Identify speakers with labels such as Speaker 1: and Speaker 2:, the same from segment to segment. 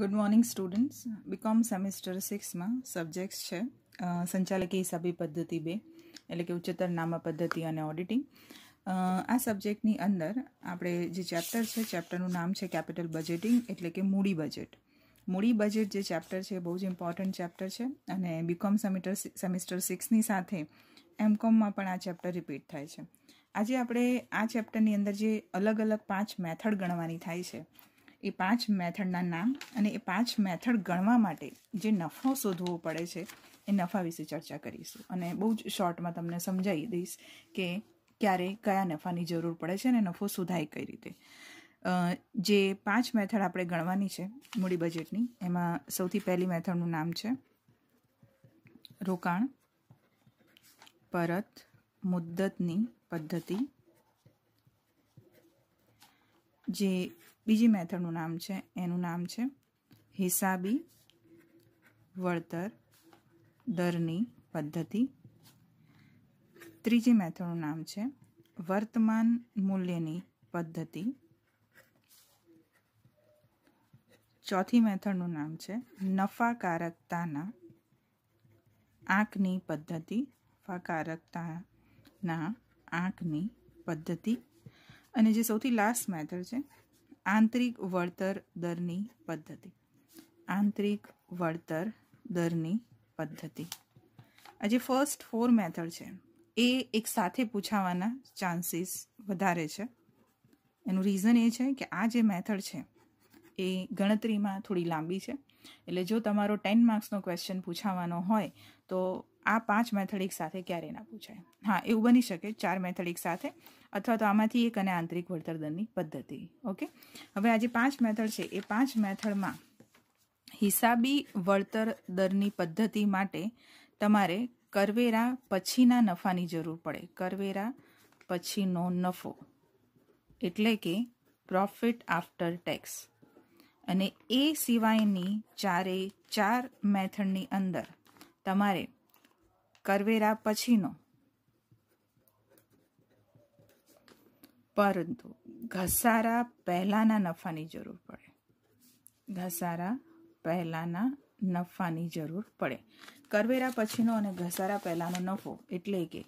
Speaker 1: good morning students BCom semester સિક્સમાં subjects છે સંચાલકી હિસાબી પદ્ધતિ બે એટલે કે ઉચ્ચતર નામા પદ્ધતિ અને ઓડિટિંગ આ સબ્જેક્ટની અંદર આપણે જે ચેપ્ટર છે ચેપ્ટરનું નામ છે કેપિટલ બજેટિંગ એટલે કે મૂડી બજેટ મૂડી બજેટ જે ચેપ્ટર છે બહુ જ ઇમ્પોર્ટન્ટ ચેપ્ટર છે અને બીકોમ સેમિટર સેમિસ્ટર સિક્સની સાથે એમકોમમાં પણ આ ચેપ્ટર રિપીટ થાય છે આજે આપણે આ ચેપ્ટરની અંદર જે અલગ અલગ પાંચ મેથડ ગણવાની થાય છે એ પાંચ મેથડના નામ અને એ પાંચ મેથડ ગણવા માટે જે નફો શોધવો પડે છે એ નફા વિશે ચર્ચા કરીશું અને બહુ જ શોર્ટમાં તમને સમજાવી દઈશ કે ક્યારે કયા નફાની જરૂર પડે છે અને નફો શોધાય કઈ રીતે જે પાંચ મેથડ આપણે ગણવાની છે મૂડી બજેટની એમાં સૌથી પહેલી મેથડનું નામ છે રોકાણ પરત મુદ્દતની પદ્ધતિ જે બીજી મેથડનું નામ છે એનું નામ છે હિસાબી વળતર દરની પદ્ધતિ ત્રીજી મેથડનું નામ છે વર્તમાન મૂલ્યની પદ્ધતિ ચોથી મેથડનું નામ છે નફાકારકતાના આંકની પદ્ધતિ નફાકારકતાના આંકની પદ્ધતિ અને જે સૌથી લાસ્ટ મેથડ છે આંતરિક વળતર દરની પદ્ધતિ આંતરિક વળતર દરની પદ્ધતિ આજે ફર્સ્ટ ફોર મેથડ છે એ એક સાથે પૂછાવાના ચાન્સીસ વધારે છે એનું રીઝન એ છે કે આ જે મેથડ છે એ ગણતરીમાં થોડી લાંબી છે એટલે જો તમારો ટેન માર્ક્સનો ક્વેશ્ચન પૂછાવાનો હોય તો આ પાંચ મેથડ એક સાથે ક્યારેય ના પૂછાય હા એવું બની શકે ચાર મેથડ એક સાથે અથવા તો આમાંથી એક અને આંતરિક વળતર દરની પદ્ધતિ ઓકે હવે આ જે પાંચ મેથડ છે એ પાંચ મેથડમાં હિસાબી વળતર દરની પદ્ધતિ માટે તમારે કરવેરા પછીના નફાની જરૂર પડે કરવેરા પછીનો નફો એટલે કે પ્રોફિટ આફ્ટર ટેક્સ અને એ સિવાયની ચારે ચાર મેથડની અંદર તમારે કરવેરા પછીનો પરંતુ ઘસારા પહેલાંના નફાની જરૂર પડે ઘસારા પહેલાંના નફાની જરૂર પડે કરવેરા પછીનો અને ઘસારા પહેલાંનો નફો એટલે કે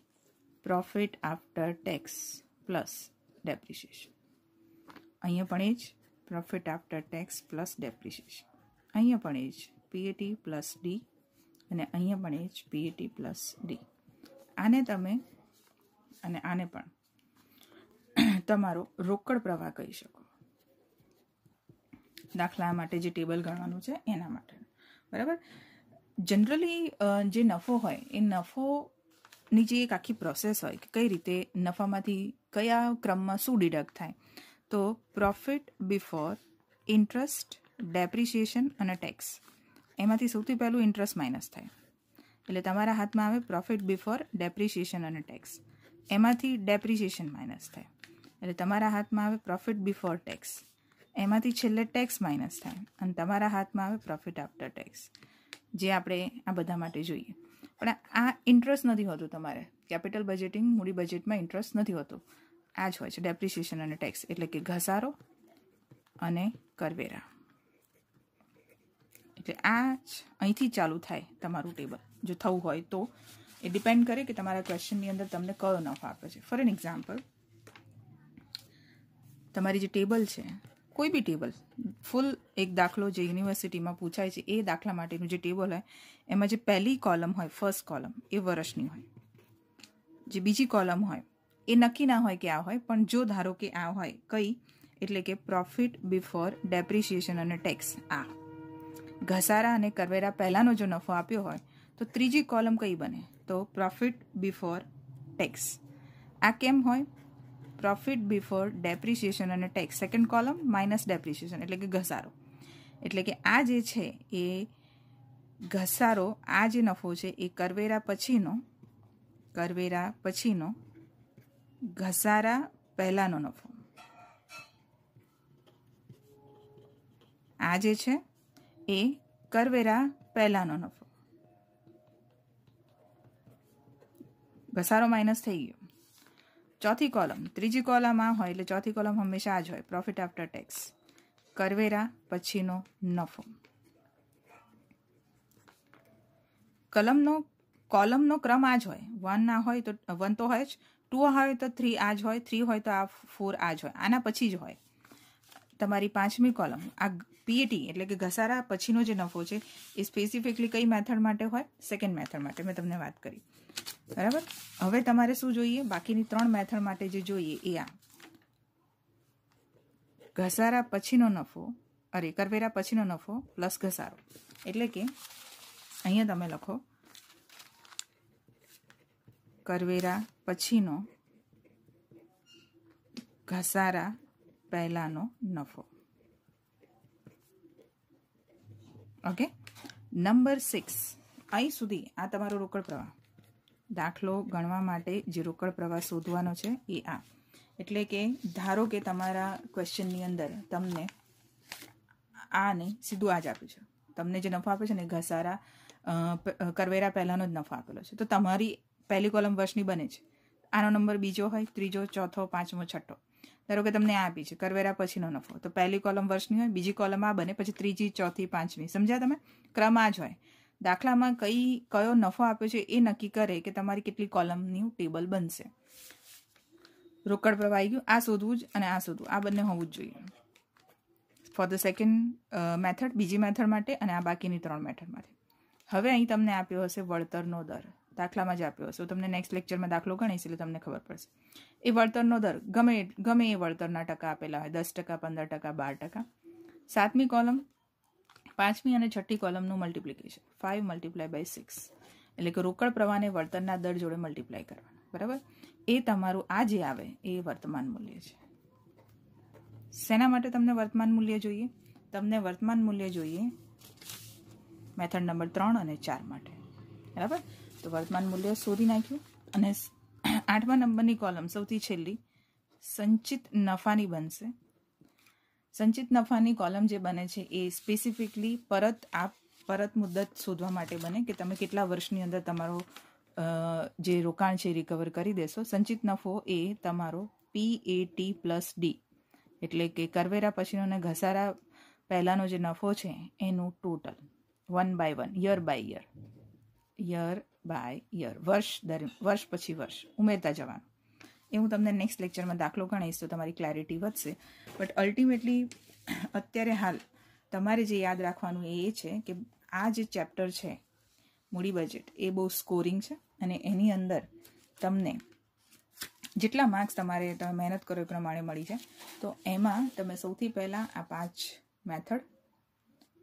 Speaker 1: profit after tax plus depreciation અહીંયા પણ એ જ profit after tax plus depreciation અહીંયા પણ એ જ પીએટી પ્લસ ડી અને અહીંયા પણ એચ પીઈટી પ્લસ ડી આને તમે અને આને પણ તમારો રોકડ પ્રવાહ કહી શકો દાખલા માટે જે ટેબલ ગણવાનું છે એના માટે બરાબર જનરલી જે નફો હોય એ નફોની જે એક આખી પ્રોસેસ હોય કે કઈ રીતે નફામાંથી કયા ક્રમમાં શું ડિડક્ટ થાય તો પ્રોફિટ બિફોર ઇન્ટરેસ્ટ ડેપ્રિશિએશન અને ટેક્સ એમાંથી સૌથી પહેલું ઇન્ટરેસ્ટ માઇનસ થાય એટલે તમારા હાથમાં આવે પ્રોફિટ બિફોર ડેપ્રિશિએશન અને ટેક્સ એમાંથી ડેપ્રિશિએશન માઇનસ થાય એટલે તમારા હાથમાં આવે પ્રોફિટ બિફોર ટેક્સ એમાંથી છેલ્લે ટેક્સ માઇનસ થાય અને તમારા હાથમાં આવે પ્રોફિટ આફ્ટર ટેક્સ જે આપણે આ બધા માટે જોઈએ પણ આ ઇન્ટરેસ્ટ નથી હોતું તમારે કેપિટલ બજેટિંગ મૂડી બજેટમાં ઇન્ટરેસ્ટ નથી હોતો આ જ હોય છે ડેપ્રિશિએશન અને ટેક્સ એટલે કે ઘસારો અને કરવેરા એટલે આ જ અહીંથી ચાલુ થાય તમારું ટેબલ જો થવું હોય તો એ ડિપેન્ડ કરે કે તમારા ક્વેશ્ચનની અંદર તમને કયો નફો આપે છે ફોર એન એક્ઝામ્પલ તમારી જે ટેબલ છે કોઈ બી ટેબલ ફૂલ એક દાખલો જે યુનિવર્સિટીમાં પૂછાય છે એ દાખલા માટેનું જે ટેબલ હોય એમાં જે પહેલી કોલમ હોય ફર્સ્ટ કોલમ એ વર્ષની હોય જે બીજી કોલમ હોય એ નક્કી ના હોય કે આ હોય પણ જો ધારો કે આ હોય કઈ એટલે કે પ્રોફિટ બિફોર ડેપ્રિશિએશન અને ટેક્સ આ ઘસારા અને કરવેરા પહેલાંનો જો નફો આપ્યો હોય તો ત્રીજી કોલમ કઈ બને તો પ્રોફિટ બિફોર ટેક્સ આ કેમ હોય પ્રોફિટ બિફોર ડેપ્રિશિએશન અને tax second column minus depreciation એટલે કે ઘસારો એટલે કે આ જે છે એ ઘસારો આ જે નફો છે એ કરવેરા પછીનો કરવેરા પછીનો ઘસારા પહેલાંનો નફો આ જે છે એ કરવેરા પહેલાંનો નફો ઘસારો માઇનસ થઈ ગયો ચોથી કોલમ ત્રીજી કોલમ આ હોય એટલે ચોથી કોલમ હંમેશા આ જ હોય પ્રોફિટ આફ્ટર ટેક્સ કરવેરા પછીનો નફો કલમનો કોલમનો ક્રમ આ જ હોય વન ના હોય તો વન તો હોય જ ટુ હોય તો થ્રી આ જ હોય થ્રી હોય તો આ ફોર આ જ હોય આના પછી જ હોય તમારી પાંચમી કોલમ આ પીએટી એટલે કે ઘસારા પછીનો જે નફો છે એ સ્પેસિફિકલી કઈ મેથડ માટે હોય સેકન્ડ મેથડ માટે મેં તમને વાત કરી બરાબર હવે તમારે શું જોઈએ બાકીની ત્રણ મેથડ માટે જે જોઈએ એ આ ઘસારા પછીનો નફો અરે કરવેરા પછીનો નફો પ્લસ ઘસારો એટલે કે અહીંયા તમે લખો કરવેરા પછીનો ઘસારા પહેલાંનો નફો ઓકે નંબર સિક્સ અહીં સુધી આ તમારો રોકડ પ્રવાહ દાખલો ગણવા માટે જે રોકડ પ્રવાહ શોધવાનો છે એ આ એટલે કે ધારો કે તમારા ક્વેશ્ચનની અંદર તમને આને સીધું આજ જ આપ્યું છે તમને જે નફો આપે છે ને ઘસારા કરવેરા પહેલાંનો જ નફો આપેલો છે તો તમારી પહેલી કોલમ વર્ષની બને છે આનો નંબર બીજો હોય ત્રીજો ચોથો પાંચમો છઠ્ઠો ધારો કે તમને આ આપી છે કરવેરા પછીનો નફો તો પહેલી કોલમ વર્ષની હોય બીજી કોલમ આ બને પછી ત્રીજી ચોથી પાંચમી સમજ્યા તમે ક્રમ આ જ હોય દાખલામાં કઈ કયો નફો આપ્યો છે એ નક્કી કરે કે તમારી કેટલી કોલમની ટેબલ બનશે રોકડ પ્રવાહી ગયું આ શોધવું જ અને આ શોધવું આ બંને હોવું જ જોઈએ ફોર ધ સેકન્ડ મેથડ બીજી મેથડ માટે અને આ બાકીની ત્રણ મેથડ માટે હવે અહીં તમને આપ્યો હશે વળતરનો દર દાખલામાં જ આપ્યો હશે તમને નેક્સ્ટ લેક્ચરમાં દાખલો ગણીશ એટલે તમને ખબર પડશે એ વળતરનો દર ગમે ગમે એ વળતરના ટકા આપેલા હોય દસ ટકા પંદર ટકા બાર ટકા સાતમી કોલમ પાંચમી અને છઠ્ઠી કોલમનું multiplication five multiply by six એટલે કે રોકડ પ્રવાહને વળતરના દર જોડે મલ્ટીપ્લાય કરવાનું બરાબર એ તમારું આ જે આવે એ વર્તમાન મૂલ્ય છે શેના માટે તમને વર્તમાન મૂલ્ય જોઈએ તમને વર્તમાન મૂલ્ય જોઈએ મેથડ નંબર ત્રણ અને ચાર માટે બરાબર તો વર્તમાન મૂલ્ય શોધી નાખ્યું અને આઠમા નંબરની કોલમ સૌથી છેલ્લી સંચિત નફાની બનશે સંચિત નફાની કોલમ જે બને છે એ સ્પેસિફિકલી પરત આપ પરત મુદત શોધવા માટે બને કે તમે કેટલા વર્ષની અંદર તમારો જે રોકાણ છે રિકવર કરી દેશો સંચિત નફો એ તમારો P A T plus D એટલે કે કરવેરા પછીનો અને ઘસારા પહેલાંનો જે નફો છે એનું total one by one year by year year by year વર્ષ દરમિયાન વર્ષ પછી વર્ષ ઉમેરતા જવાનું એ હું તમને નેક્સ્ટ લેક્ચરમાં દાખલો ગણાવીશ તો તમારી ક્લેરિટી વધશે બટ અલ્ટિમેટલી અત્યારે હાલ તમારે જે યાદ રાખવાનું એ છે કે આ જે ચેપ્ટર છે મૂડી બજેટ એ બહુ સ્કોરિંગ છે અને એની અંદર તમને જેટલા માર્ક્સ તમારે તમે મહેનત કરો એ પ્રમાણે મળી જાય તો એમાં તમે સૌથી પહેલાં આ પાંચ મેથડ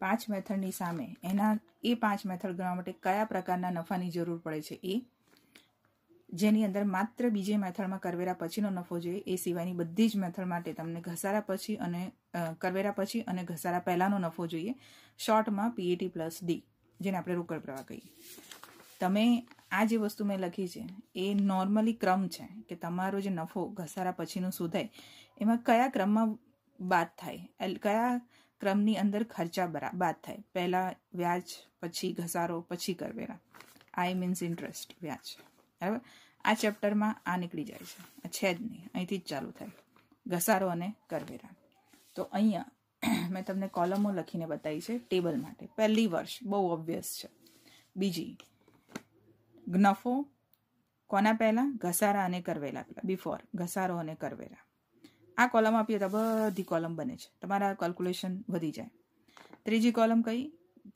Speaker 1: પાંચ મેથડની સામે એના એ પાંચ મેથડ ગણવા માટે કયા પ્રકારના નફાની જરૂર પડે છે એ જેની અંદર માત્ર બીજે મેથડમાં કરવેરા પછીનો નફો જોઈએ એ સિવાયની બધી જ મેથડ માટે તમને ઘસારા પછી અને કરવેરા પછી અને ઘસારા પહેલાંનો નફો જોઈએ શોર્ટમાં પીએટી પ્લસ ડી જેને આપણે રોકડ પ્રવાહ કહીએ તમે આ જે વસ્તુ મેં લખી છે એ નોર્મલી ક્રમ છે કે તમારો જે નફો ઘસારા પછીનો શોધાય એમાં કયા ક્રમમાં બાદ થાય કયા ક્રમની અંદર ખર્ચા બાદ થાય પહેલાં વ્યાજ પછી ઘસારો પછી કરવેરા આઈ મીન્સ ઇન્ટરેસ્ટ વ્યાજ બરાબર આ ચેપ્ટરમાં આ નીકળી જાય છે છે જ નહીં અહીંથી જ ચાલુ થાય ઘસારો અને કરવેરા તો અહીંયા મેં તમને કોલમો લખીને બતાવી છે ટેબલ માટે પહેલી વર્ષ બહુ ઓબ્વિયસ છે બીજી નફો કોના પહેલાં ઘસારા અને કરવેલા પહેલાં બિફોર ઘસારો અને કરવેરા આ કોલમ આપીએ તો બધી કોલમ બને છે તમારા કેલ્ક્યુલેશન વધી જાય ત્રીજી કોલમ કઈ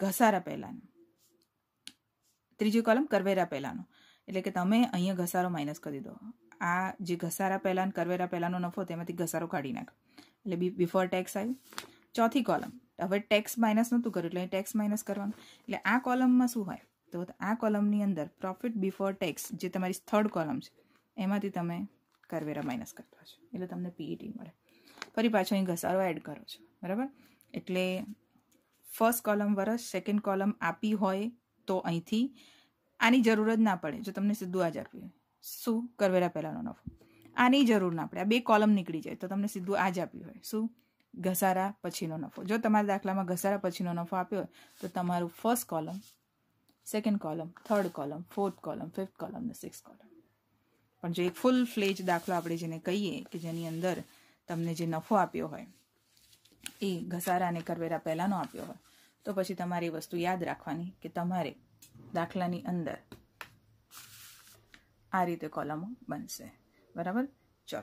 Speaker 1: ઘસારા પહેલાંનો ત્રીજી કોલમ કરવેરા પહેલાંનો એટલે કે તમે અહીંયા ઘસારો માઇનસ કરી દો આ જે ઘસારા પહેલાં કરવેરા પહેલાંનો નફો તેમાંથી ઘસારો કાઢી નાખો એટલે બી બિફોર ટેક્સ આવ્યું ચોથી કોલમ હવે ટેક્સ માઇનસ નહોતું કર્યું એટલે ટેક્સ માઇનસ કરવાનું એટલે આ કોલમમાં શું હોય તો આ કોલમની અંદર પ્રોફિટ બિફોર ટેક્સ જે તમારી થર્ડ કોલમ છે એમાંથી તમે કરવેરા માઇનસ કરતા છો એટલે તમને પીઈટી e મળે ફરી પાછો અહીં ઘસારો એડ કરો છો બરાબર એટલે ફર્સ્ટ કોલમ વરસ સેકન્ડ કોલમ આપી હોય તો અહીંથી આની જરૂર જ ના પડે જો તમને સીધું આ જ આપ્યું શું કરવેરા પહેલાંનો નફો આની જરૂર ના પડે આ બે કોલમ નીકળી જાય તો તમને સીધું આ જ આપ્યું હોય શું ઘસારા પછીનો નફો જો તમારા દાખલામાં ઘસારા પછીનો નફો આપ્યો હોય તો તમારું first column second column third column fourth column fifth column ને સિક્સ કોલમ પણ જે ફૂલ ફ્લેજ દાખલો આપણે જેને કહીએ કે જેની અંદર તમને જે નફો આપ્યો હોય એ ઘસારા અને કરવેરા પહેલાંનો આપ્યો હોય તો પછી તમારે એ વસ્તુ યાદ રાખવાની કે તમારે દાખલાની અંદર આ રીતે કોલમો બનશે બરાબર ચલો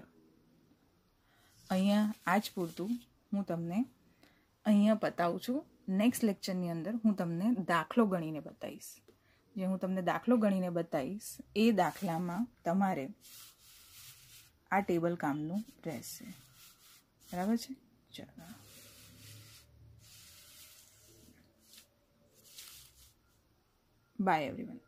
Speaker 1: અહીંયા આ જ પૂરતું હું તમને અહીંયા બતાવું છું નેક્સ્ટ લેક્ચરની અંદર હું તમને દાખલો ગણીને બતાવીશ જે હું તમને દાખલો ગણીને બતાવીશ એ દાખલામાં તમારે આ ટેબલ કામનું રહેશે બરાબર છે ચાલો બાય એવરીવન